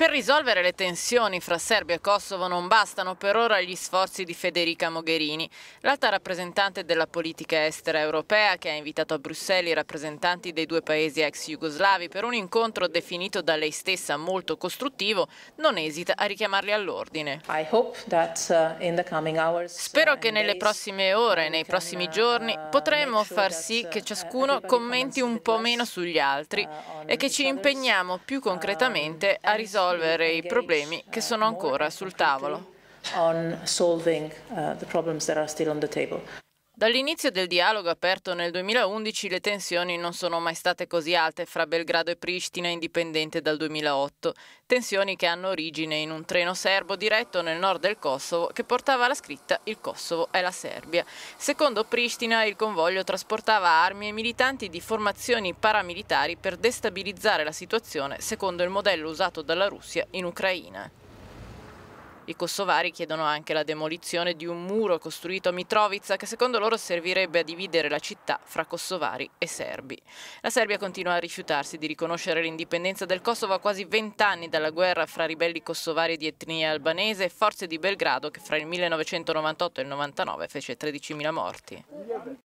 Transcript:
Per risolvere le tensioni fra Serbia e Kosovo non bastano per ora gli sforzi di Federica Mogherini, l'alta rappresentante della politica estera europea che ha invitato a Bruxelles i rappresentanti dei due paesi ex jugoslavi per un incontro definito da lei stessa molto costruttivo, non esita a richiamarli all'ordine. Uh, uh, Spero che nelle prossime ore, nei prossimi giorni, uh, potremo far sì che ciascuno commenti un po' meno sugli altri e che ci impegniamo più concretamente a risolvere risolvere i problemi che sono ancora sul tavolo. Uh, Dall'inizio del dialogo aperto nel 2011 le tensioni non sono mai state così alte fra Belgrado e Pristina indipendente dal 2008, tensioni che hanno origine in un treno serbo diretto nel nord del Kosovo che portava la scritta Il Kosovo è la Serbia. Secondo Pristina il convoglio trasportava armi e militanti di formazioni paramilitari per destabilizzare la situazione secondo il modello usato dalla Russia in Ucraina. I kosovari chiedono anche la demolizione di un muro costruito a Mitrovica che secondo loro servirebbe a dividere la città fra kosovari e serbi. La Serbia continua a rifiutarsi di riconoscere l'indipendenza del Kosovo a quasi vent'anni dalla guerra fra ribelli kosovari di etnia albanese e forze di Belgrado che fra il 1998 e il 1999 fece 13.000 morti.